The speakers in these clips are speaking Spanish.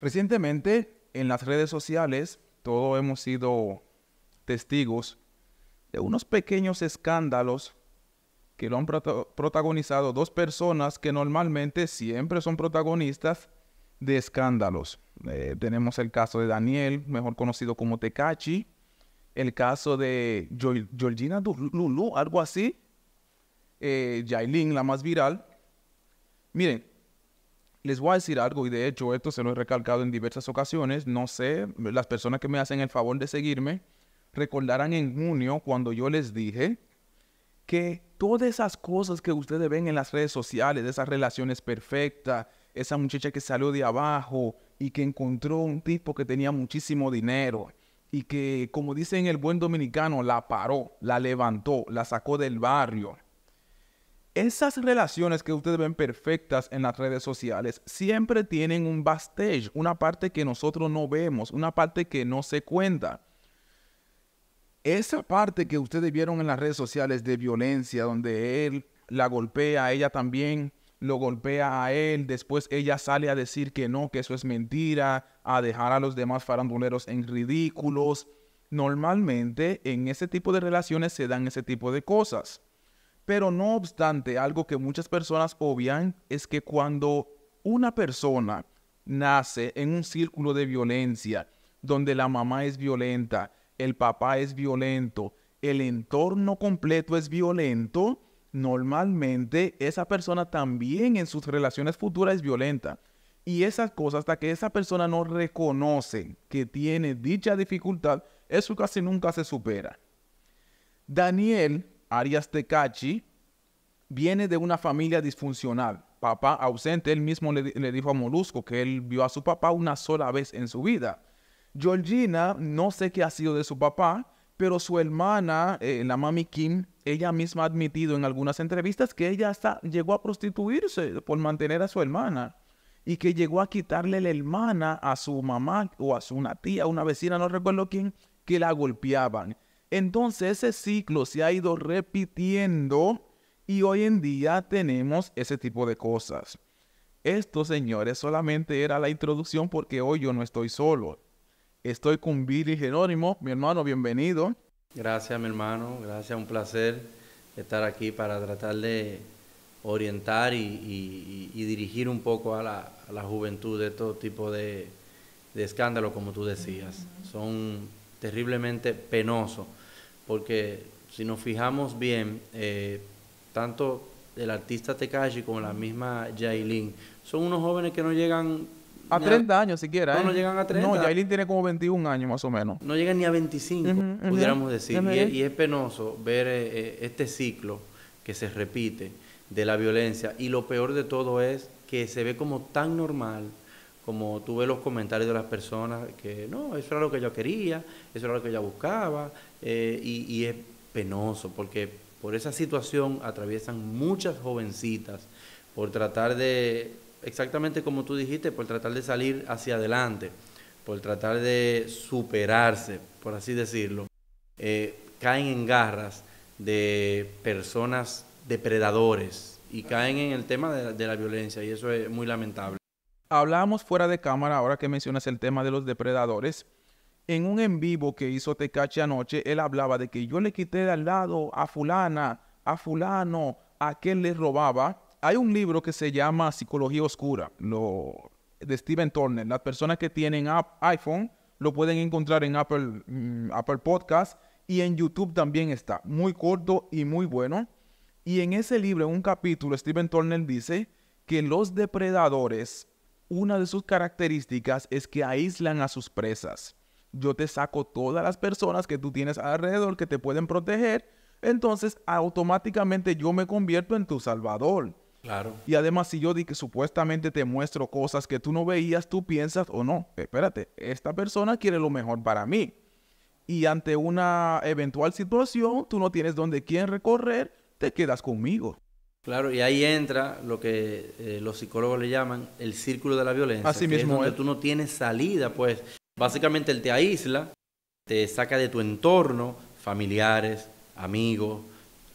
Recientemente, en las redes sociales, todos hemos sido testigos de unos pequeños escándalos que lo han protagonizado dos personas que normalmente siempre son protagonistas de escándalos. Eh, tenemos el caso de Daniel, mejor conocido como Tecachi, el caso de Georgina Lulu, algo así, eh, Yailin, la más viral. Miren, les voy a decir algo, y de hecho esto se lo he recalcado en diversas ocasiones, no sé, las personas que me hacen el favor de seguirme, recordarán en junio cuando yo les dije que todas esas cosas que ustedes ven en las redes sociales, esas relaciones perfectas, esa muchacha que salió de abajo y que encontró un tipo que tenía muchísimo dinero y que, como dicen el buen dominicano, la paró, la levantó, la sacó del barrio esas relaciones que ustedes ven perfectas en las redes sociales siempre tienen un backstage, una parte que nosotros no vemos, una parte que no se cuenta. Esa parte que ustedes vieron en las redes sociales de violencia, donde él la golpea, ella también lo golpea a él, después ella sale a decir que no, que eso es mentira, a dejar a los demás faranduleros en ridículos. Normalmente en ese tipo de relaciones se dan ese tipo de cosas. Pero no obstante, algo que muchas personas obvian es que cuando una persona nace en un círculo de violencia, donde la mamá es violenta, el papá es violento, el entorno completo es violento, normalmente esa persona también en sus relaciones futuras es violenta. Y esas cosas, hasta que esa persona no reconoce que tiene dicha dificultad, eso casi nunca se supera. Daniel Arias Tecachi viene de una familia disfuncional. Papá ausente, él mismo le, dijo a Molusco que él vio a su papá una sola vez en su vida. Georgina, no sé qué ha sido de su papá, pero su hermana, eh, la mami Kim, ella misma ha admitido en algunas entrevistas que ella hasta llegó a prostituirse por mantener a su hermana y que llegó a quitarle la hermana a su mamá o a su una tía, una vecina, no recuerdo quién, que la golpeaban. Entonces ese ciclo se ha ido repitiendo y hoy en día tenemos ese tipo de cosas. Esto, señores, solamente era la introducción porque hoy yo no estoy solo. Estoy con Billy Jerónimo, mi hermano, bienvenido. Gracias, mi hermano, gracias, un placer estar aquí para tratar de orientar y, dirigir un poco a la, juventud de todo tipo de, de escándalos, como tú decías. Son terriblemente penosos porque si nos fijamos bien, eh, tanto el artista Tekashi como la misma Jailin, son unos jóvenes que no llegan... A 30 años siquiera. No, eh. no llegan a 30. No, Jailin tiene como 21 años más o menos. No llegan ni a 25, pudiéramos decir. y, es penoso ver eh, eh, este ciclo que se repite de la violencia. Y lo peor de todo es que se ve como tan normal como tuve los comentarios de las personas que no, eso era lo que yo quería, eso era lo que yo buscaba, eh, y, es penoso porque por esa situación atraviesan muchas jovencitas por tratar de, exactamente como tú dijiste, por tratar de salir hacia adelante, por tratar de superarse, por así decirlo, eh, caen en garras de personas depredadores y caen en el tema de la violencia y eso es muy lamentable. Hablamos fuera de cámara, ahora que mencionas el tema de los depredadores. En un en vivo que hizo Tecache anoche, él hablaba de que yo le quité de al lado a fulana, a fulano, a quien le robaba. Hay un libro que se llama Psicología Oscura, lo, de Steven Turner. Las personas que tienen app, iPhone lo pueden encontrar en Apple, mm, Apple Podcast y en YouTube también está. Muy corto y muy bueno. Y en ese libro, en un capítulo, Steven Turner dice que los depredadores una de sus características es que aíslan a sus presas. Yo te saco todas las personas que tú tienes alrededor que te pueden proteger, entonces automáticamente yo me convierto en tu salvador. Claro. Y además, si yo di que supuestamente te muestro cosas que tú no veías, tú piensas, o oh, no, espérate, esta persona quiere lo mejor para mí. Y ante una eventual situación, tú no tienes donde quién recorrer, te quedas conmigo. Claro, y ahí entra lo que eh, los psicólogos le llaman el círculo de la violencia. Así mismo. Es eh. tú no tienes salida, pues básicamente él te aísla, te saca de tu entorno, familiares, amigos,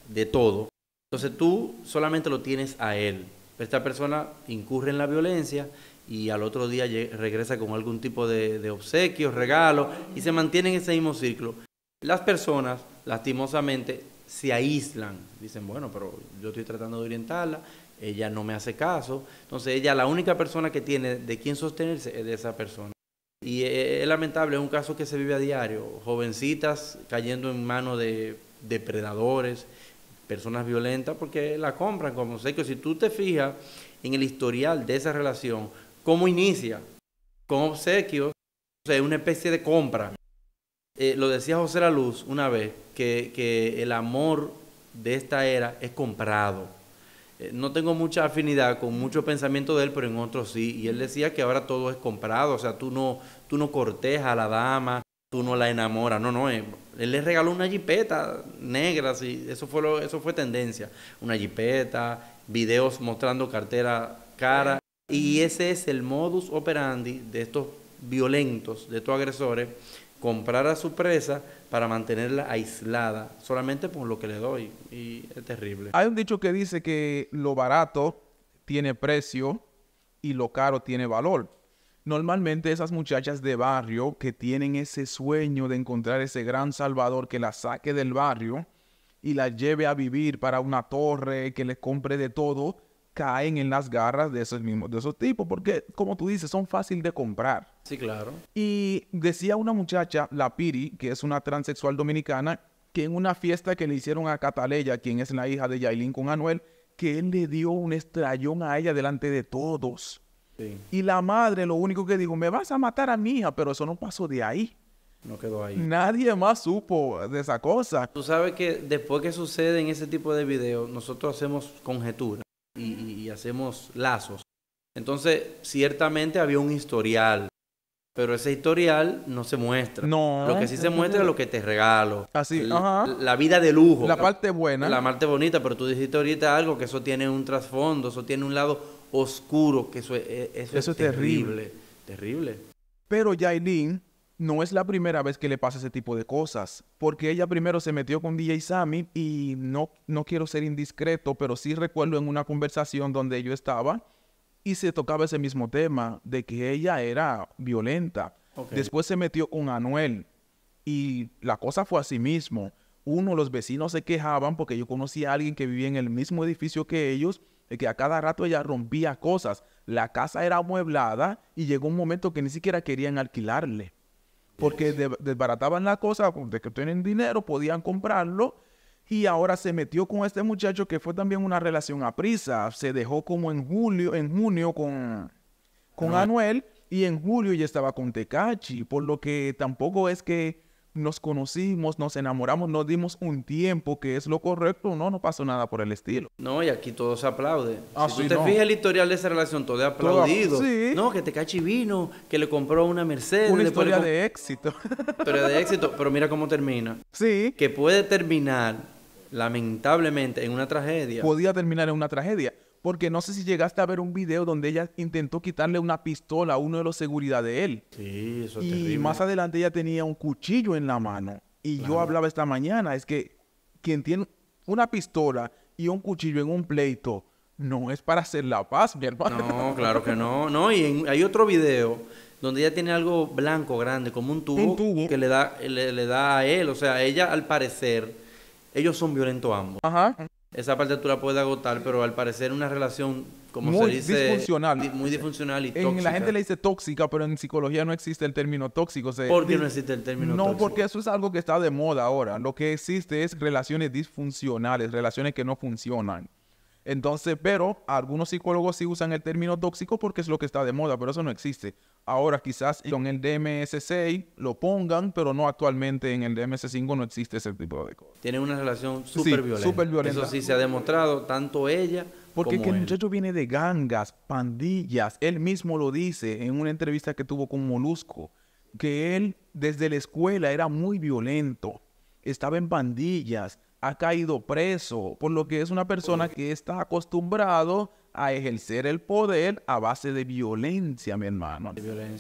de todo. Entonces tú solamente lo tienes a él. Esta persona incurre en la violencia y al otro día regresa con algún tipo de, de obsequios, regalo y se mantiene en ese mismo círculo. Las personas, lastimosamente, se aíslan. Dicen, bueno, pero yo estoy tratando de orientarla, ella no me hace caso. Entonces ella, la única persona que tiene de quién sostenerse es de esa persona. Y eh, es, lamentable, es un caso que se vive a diario. Jovencitas cayendo en manos de depredadores, personas violentas, porque la compran como sé si tú te fijas en el historial de esa relación, cómo inicia, con obsequios, o sea, una especie de compra. Eh, lo decía José La Luz una vez, que, el amor de esta era es comprado. Eh, no tengo mucha afinidad con mucho pensamiento de él, pero en otros sí. Y él decía que ahora todo es comprado, o sea, tú no, tú no cortejas a la dama, tú no la enamoras. No, no, eh, él, le regaló una jipeta negra, sí, eso fue, eso fue tendencia. Una jipeta, videos mostrando cartera cara. Y ese es el modus operandi de estos violentos, de estos agresores, comprar a su presa para mantenerla aislada, solamente por lo que le doy. Y es terrible. Hay un dicho que dice que lo barato tiene precio y lo caro tiene valor. Normalmente esas muchachas de barrio que tienen ese sueño de encontrar ese gran salvador que la saque del barrio y la lleve a vivir para una torre, que les compre de todo, caen en las garras de esos mismos, de esos tipos, porque como tú dices, son fácil de comprar. Sí, claro. Y decía una muchacha, la Piri, que es una transexual dominicana, que en una fiesta que le hicieron a Cataleya, quien es la hija de Yailin con Anuel, que él le dio un estrellón a ella delante de todos. Y la madre lo único que dijo, me vas a matar a mi hija, pero eso no pasó de ahí. No quedó ahí. Nadie más supo de esa cosa. Tú sabes que después que sucede en ese tipo de videos, nosotros hacemos conjeturas y hacemos lazos. Entonces, ciertamente había un historial pero ese historial no se muestra. No. Lo que sí se muestra es lo que te regalo. Así, ah, ajá. La vida de lujo. La parte buena. La parte bonita, pero tú dijiste ahorita algo que eso tiene un trasfondo, eso tiene un lado oscuro, que eso, e, e, es, eso es terrible. Terrible. Pero Yailin no es la primera vez que le pasa ese tipo de cosas, porque ella primero se metió con DJ Sammy y no, no quiero ser indiscreto, pero sí recuerdo en una conversación donde yo estaba y se tocaba ese mismo tema de que ella era violenta. Después se metió con Anuel y la cosa fue así mismo. Uno, los vecinos se quejaban porque yo conocía a alguien que vivía en el mismo edificio que ellos, de que a cada rato ella rompía cosas. La casa era amueblada y llegó un momento que ni siquiera querían alquilarle. Porque desbarataban la cosa, de que tienen dinero, podían comprarlo y ahora se metió con este muchacho que fue también una relación a prisa. Se dejó como en julio, en junio con, con ah. Anuel y en julio ya estaba con Tecachi, por lo que tampoco es que nos conocimos, nos enamoramos, nos dimos un tiempo que es lo correcto, no, no pasó nada por el estilo. No, y aquí todo se aplaude. Ah, si tú te fijas el historial de esa relación, todo es aplaudido. No, que Tecachi vino, que le compró una Mercedes. Una historia de éxito. Historia de éxito, pero mira cómo termina. Sí. Que puede terminar lamentablemente en una tragedia. Podía terminar en una tragedia. Porque no sé si llegaste a ver un video donde ella intentó quitarle una pistola a uno de los seguridad de él. Sí, eso es y terrible. Y más adelante ella tenía un cuchillo en la mano. Y yo hablaba esta mañana, es que quien tiene una pistola y un cuchillo en un pleito no es para hacer la paz, mi hermano. No, claro que no. No, y hay otro video donde ella tiene algo blanco grande, como un tubo, que le da, le da a él. O sea, ella al parecer ellos son violentos ambos. Ajá. Esa parte tú la puedes agotar, pero al parecer una relación, como se dice... Disfuncional. muy disfuncional y tóxica. La gente le dice tóxica, pero en psicología no existe el término tóxico. ¿Por qué no existe el término tóxico? No, porque eso es algo que está de moda ahora. Lo que existe es relaciones disfuncionales, relaciones que no funcionan. Entonces, pero algunos psicólogos sí usan el término tóxico porque es lo que está de moda, pero eso no existe. Ahora quizás con el DMS6 lo pongan, pero no actualmente en el DMS5 no existe ese tipo de cosas. Tienen una relación súper violenta. Super violenta. Eso sí se ha demostrado, tanto ella porque el muchacho viene de gangas, pandillas. Él mismo lo dice en una entrevista que tuvo con Molusco, que él desde la escuela era muy violento, estaba en pandillas, ha caído preso, por lo que es una persona que está acostumbrado a ejercer el poder a base de violencia, mi hermano.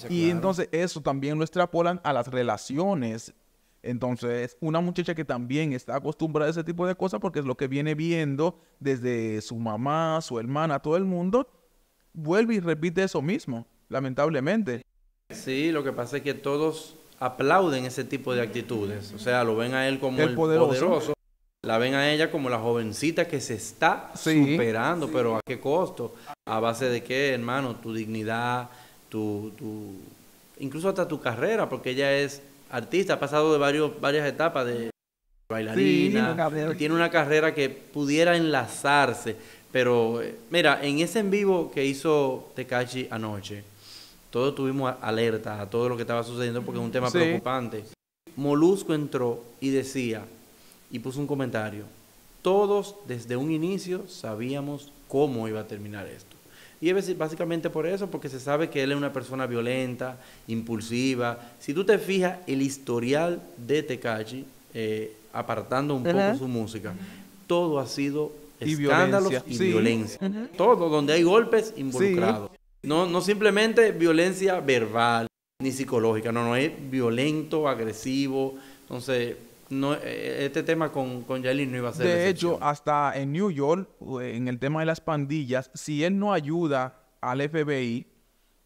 y entonces eso también lo extrapolan a las relaciones. Entonces, una muchacha que también está acostumbrada a ese tipo de cosas porque es lo que viene viendo desde su mamá, su hermana, todo el mundo, vuelve y repite eso mismo, lamentablemente. Sí, lo que pasa es que todos aplauden ese tipo de actitudes, o sea, lo ven a él como el, poderoso la ven a ella como la jovencita que se está superando, pero ¿a qué costo? ¿A base de qué, hermano? Tu dignidad, tu, incluso hasta tu carrera, porque ella es artista, ha pasado de varios, varias etapas de bailarina, tiene una carrera que pudiera enlazarse, pero eh, mira, en ese en vivo que hizo Tekashi anoche, todos tuvimos alerta a todo lo que estaba sucediendo porque es un tema preocupante. Molusco entró y decía, y puso un comentario. Todos desde un inicio sabíamos cómo iba a terminar esto. Y es básicamente por eso, porque se sabe que él es una persona violenta, impulsiva. Si tú te fijas, el historial de Tekachi, eh, apartando un poco su música, todo ha sido y violencia. Todo, donde hay golpes involucrados. No, no simplemente violencia verbal ni psicológica, no, no es violento, agresivo. Entonces, eh, este tema con, con no iba a ser. De hecho, hasta en New York, eh, en el tema de las pandillas, si él no ayuda al FBI,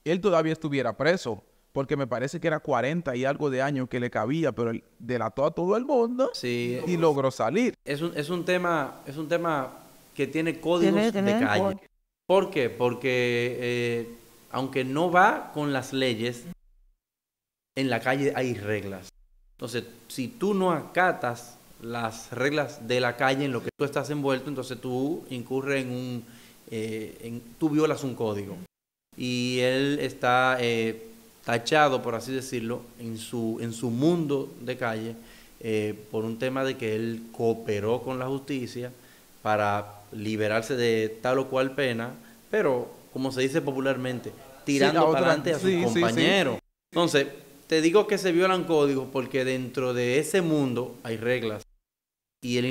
él todavía estuviera preso. Porque me parece que era 40 y algo de años que le cabía, pero él delató a todo el mundo y logró salir. Es un, tema, es un tema que tiene códigos de calle. ¿Por qué? Porque eh, aunque no va con las leyes, en la calle hay reglas. Entonces, si tú no acatas las reglas de la calle en lo que tú estás envuelto, entonces tú incurres en un... Eh, tú violas un código. Y él está eh, tachado, por así decirlo, en su, en su mundo de calle eh, por un tema de que él cooperó con la justicia para liberarse de tal o cual pena, pero como se dice popularmente, tirando para adelante a su compañero. Entonces, te digo que se violan códigos porque dentro de ese mundo hay reglas y él,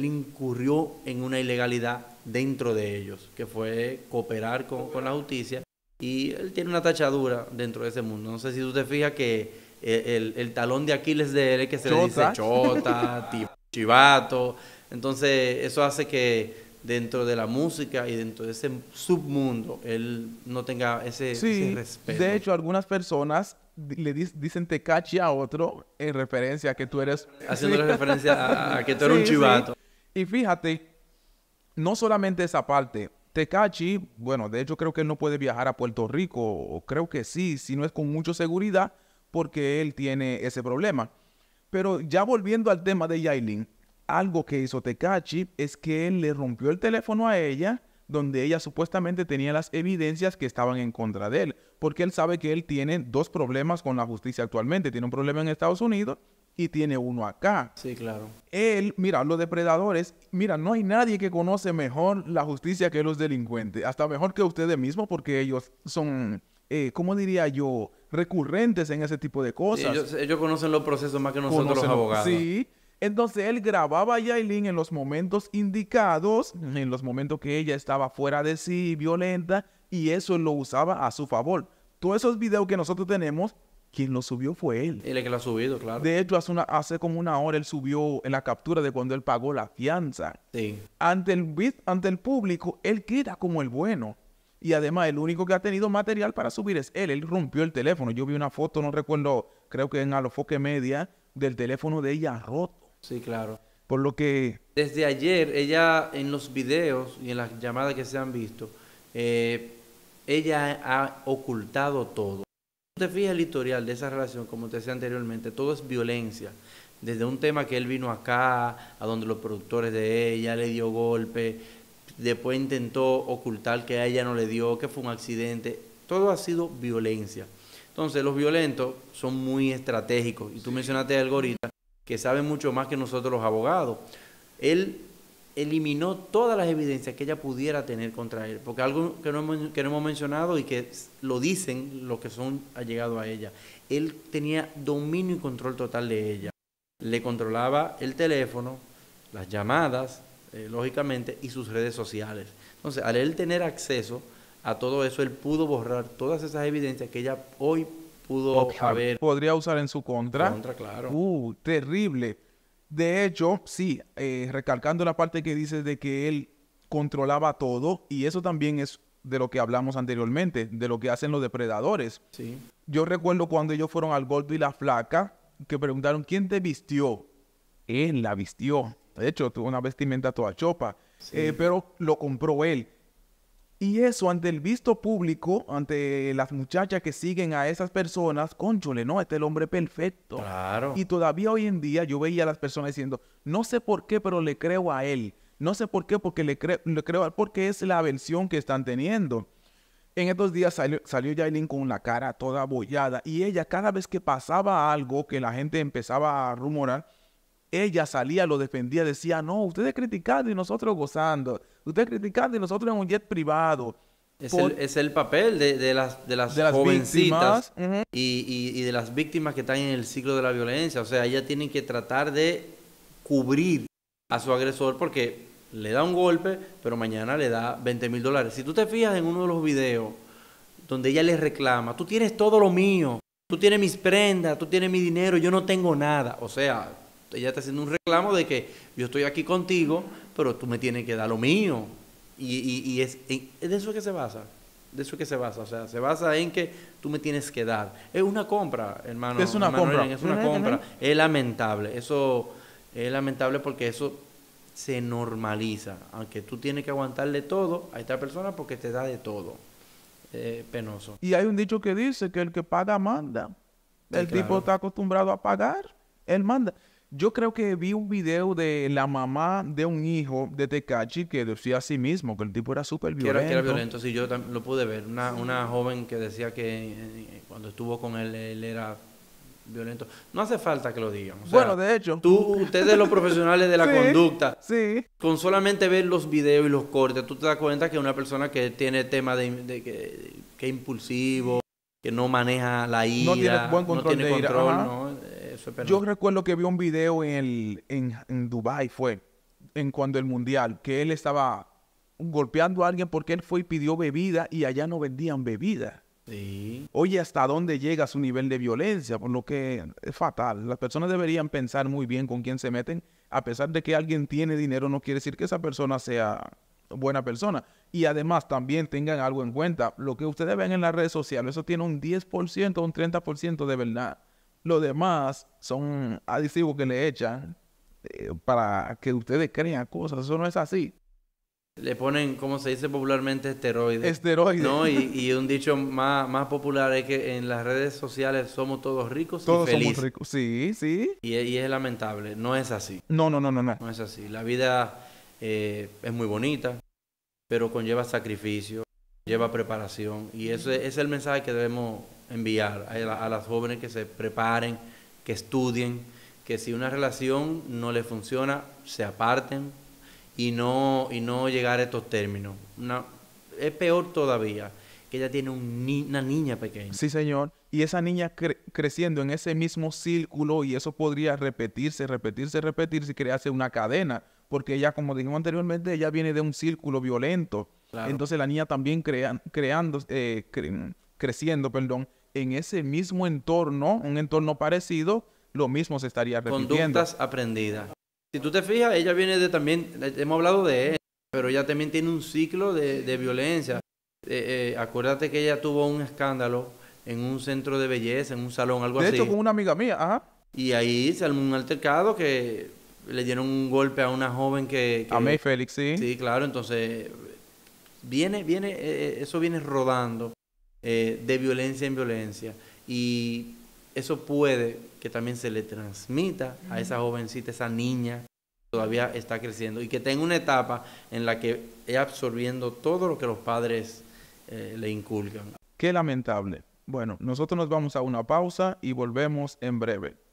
incurrió en una ilegalidad dentro de ellos, que fue cooperar con, la justicia y él tiene una tachadura dentro de ese mundo. No sé si usted fija que eh, el, talón de Aquiles de él es que se le dice chota, chivato. Entonces eso hace que dentro de la música y dentro de ese submundo, él no tenga ese, ese respeto. De hecho, algunas personas le dicen tecachi a otro en referencia a que tú eres... Haciendo referencia a, que tú eres un chivato. Y fíjate, no solamente esa parte. Tecachi, bueno, de hecho creo que él no puede viajar a Puerto Rico, o creo que sí, si no es con mucha seguridad, porque él tiene ese problema. Pero ya volviendo al tema de Yailin, algo que hizo Tecachi es que él le rompió el teléfono a ella donde ella supuestamente tenía las evidencias que estaban en contra de él, porque él sabe que él tiene dos problemas con la justicia actualmente, tiene un problema en Estados Unidos y tiene uno acá. Sí, claro. Él, mira, los depredadores, mira, no hay nadie que conoce mejor la justicia que los delincuentes, hasta mejor que ustedes mismos, porque ellos son, eh, ¿cómo diría yo? recurrentes en ese tipo de cosas. ellos, conocen los procesos más que nosotros los abogados. Sí, entonces él grababa a Yailin en los momentos indicados, en los momentos que ella estaba fuera de sí, violenta, y eso lo usaba a su favor. Todos esos videos que nosotros tenemos, quien los subió fue él. Él es que lo ha subido, claro. De hecho, hace, como una hora él subió en la captura de cuando él pagó la fianza. Sí. Ante el, ante el público, él queda como el bueno. Y además, el único que ha tenido material para subir es él. Él rompió el teléfono. Yo vi una foto, no recuerdo, creo que en Alofoque Media, del teléfono de ella roto. Sí, claro. Por lo que... Desde ayer, ella en los videos y en las llamadas que se han visto, eh, ella ha ocultado todo. te fijas el historial de esa relación, como te decía anteriormente, todo es violencia. Desde un tema que él vino acá, a donde los productores de ella le dio golpe, después intentó ocultar que a ella no le dio, que fue un accidente. Todo ha sido violencia. Entonces, los violentos son muy estratégicos. Y tú mencionaste el ahorita, que sabe mucho más que nosotros los abogados. Él eliminó todas las evidencias que ella pudiera tener contra él, porque algo que no, hemos, mencionado y que lo dicen los que son llegado a ella, él tenía dominio y control total de ella. Le controlaba el teléfono, las llamadas, eh, lógicamente, y sus redes sociales. Entonces, al él tener acceso a todo eso, él pudo borrar todas esas evidencias que ella hoy pudo haber... Podría usar en su contra. Contra, claro. Uh, terrible. De hecho, sí, eh, recalcando la parte que dices de que él controlaba todo, y eso también es de lo que hablamos anteriormente, de lo que hacen los depredadores. Sí. Yo recuerdo cuando ellos fueron al Gordo y la Flaca, que preguntaron, ¿quién te vistió? Él la vistió. De hecho, tuvo una vestimenta toda chopa, eh, pero lo compró él. Y eso ante el visto público, ante las muchachas que siguen a esas personas, conchole, no, este es el hombre perfecto. Claro. Y todavía hoy en día yo veía a las personas diciendo, no sé por qué, pero le creo a él. No sé por qué, porque le, le creo porque es la versión que están teniendo. En estos días salió, salió con la cara toda abollada y ella cada vez que pasaba algo que la gente empezaba a rumorar, ella salía, lo defendía, decía, no, ustedes criticando y nosotros gozando, ustedes criticando y nosotros en un jet privado. Es, el, es el, papel de, las, de las, jovencitas y, y, de las víctimas que están en el ciclo de la violencia. O sea, ellas tienen que tratar de cubrir a su agresor porque le da un golpe, pero mañana le da 20 mil dólares. Si tú te fijas en uno de los videos donde ella le reclama, tú tienes todo lo mío, tú tienes mis prendas, tú tienes mi dinero, yo no tengo nada. O sea, ella está haciendo un reclamo de que yo estoy aquí contigo, pero tú me tienes que dar lo mío. Y, es, de eso que se basa. De eso es que se basa. O sea, se basa en que tú me tienes que dar. Es una compra, hermano. Es una compra. Es una compra. Es lamentable. Eso es lamentable porque eso se normaliza. Aunque tú tienes que aguantarle todo a esta persona porque te da de todo. Eh, penoso. Y hay un dicho que dice que el que paga manda. el tipo está acostumbrado a pagar, él manda. Yo creo que vi un video de la mamá de un hijo de Tecachi que decía a sí mismo que el tipo era súper violento. Que era, violento, sí, yo lo pude ver. Una, una joven que decía que eh, cuando estuvo con él, él era violento. No hace falta que lo digan. bueno, de hecho. Tú, ustedes los profesionales de la conducta. Sí. Con solamente ver los videos y los cortes, tú te das cuenta que una persona que tiene tema de, que, que, impulsivo, que no maneja la ira, no tiene buen control, yo recuerdo que vi un video en, Dubái Dubai fue, en cuando el Mundial, que él estaba golpeando a alguien porque él fue y pidió bebida y allá no vendían bebida. Sí. Oye, ¿hasta dónde llega su nivel de violencia? Por lo que es fatal. Las personas deberían pensar muy bien con quién se meten. A pesar de que alguien tiene dinero, no quiere decir que esa persona sea buena persona. Y además también tengan algo en cuenta. Lo que ustedes ven en las redes sociales, eso tiene un 10%, un 30% de verdad. Lo demás son adhesivos que le echan eh, para que ustedes crean cosas. Eso no es así. Le ponen, como se dice popularmente, esteroides. Esteroides. ¿no? Y, un dicho más, popular es que en las redes sociales somos todos ricos todos y felices. somos ricos, sí, sí. Y, es lamentable, no es así. No, no, no, no. No, no es así. La vida eh, es muy bonita, pero conlleva sacrificio, lleva preparación. Y ese es el mensaje que debemos enviar a, las jóvenes que se preparen, que estudien, que si una relación no le funciona, se aparten y no, y no llegar a estos términos. es peor todavía que ella tiene un una niña pequeña. Sí, señor. Y esa niña creciendo en ese mismo círculo y eso podría repetirse, repetirse, repetirse y crearse una cadena. Porque ella, como dijimos anteriormente, ella viene de un círculo violento. Entonces la niña también crea creando, eh, creciendo, perdón, en ese mismo entorno, un entorno parecido, lo mismo se estaría repitiendo. Conductas aprendidas. Si tú te fijas, ella viene de también, hemos hablado de él, pero ella también tiene un ciclo de, violencia. Eh, eh, acuérdate que ella tuvo un escándalo en un centro de belleza, en un salón, algo así. De hecho, con una amiga mía, ajá. Y ahí se armó un altercado que le dieron un golpe a una joven que... que a May Félix, sí. Sí, claro, entonces viene, viene, eh, eso viene rodando. Eh, de violencia en violencia. Y eso puede que también se le transmita a esa jovencita, esa niña que todavía está creciendo y que tenga una etapa en la que es absorbiendo todo lo que los padres eh, le inculcan. Qué lamentable. Bueno, nosotros nos vamos a una pausa y volvemos en breve.